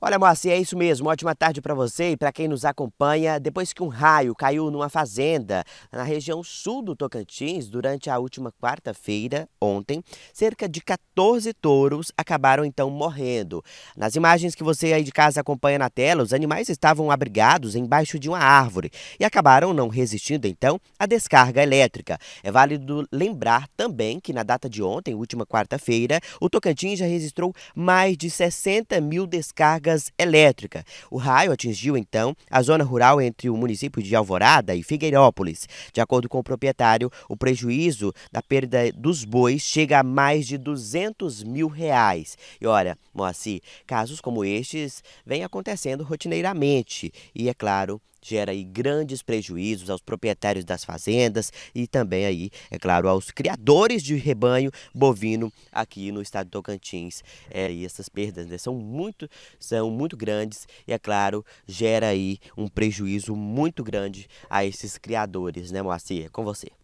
Olha, Moacir, é isso mesmo. Ótima tarde para você e para quem nos acompanha. Depois que um raio caiu numa fazenda na região sul do Tocantins durante a última quarta-feira, ontem, cerca de 14 touros acabaram então morrendo. Nas imagens que você aí de casa acompanha na tela, os animais estavam abrigados embaixo de uma árvore e acabaram não resistindo então à descarga elétrica. É válido lembrar também que na data de ontem, última quarta-feira, o Tocantins já registrou mais de 60 mil descargas cargas elétrica. O raio atingiu, então, a zona rural entre o município de Alvorada e Figueirópolis. De acordo com o proprietário, o prejuízo da perda dos bois chega a mais de 200 mil reais. E olha, Moacir, casos como estes vêm acontecendo rotineiramente. E, é claro, gera aí grandes prejuízos aos proprietários das fazendas e também aí, é claro, aos criadores de rebanho bovino aqui no estado de Tocantins. É, e essas perdas né, são, muito, são muito grandes e, é claro, gera aí um prejuízo muito grande a esses criadores, né, Moacir? É com você.